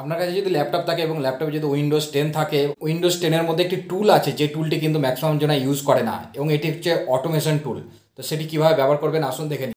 আপনার কাছে যদি ল্যাপটপ থাকে এবং ল্যাপটপে যদি উইন্ডোজ টেন থাকে উইন্ডোজ টেনের মধ্যে একটি টুল আছে যে টুলটি কিন্তু ম্যাক্সিমাম জনা ইউজ করে না এবং এটি হচ্ছে অটোমেশন টুল তো সেটি কীভাবে ব্যবহার করবেন আসুন দেখে